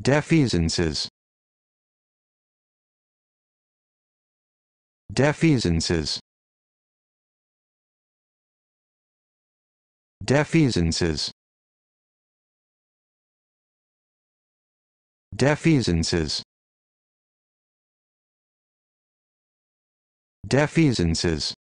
Defeasances Defeasances Defeasances Defeasances Defeasances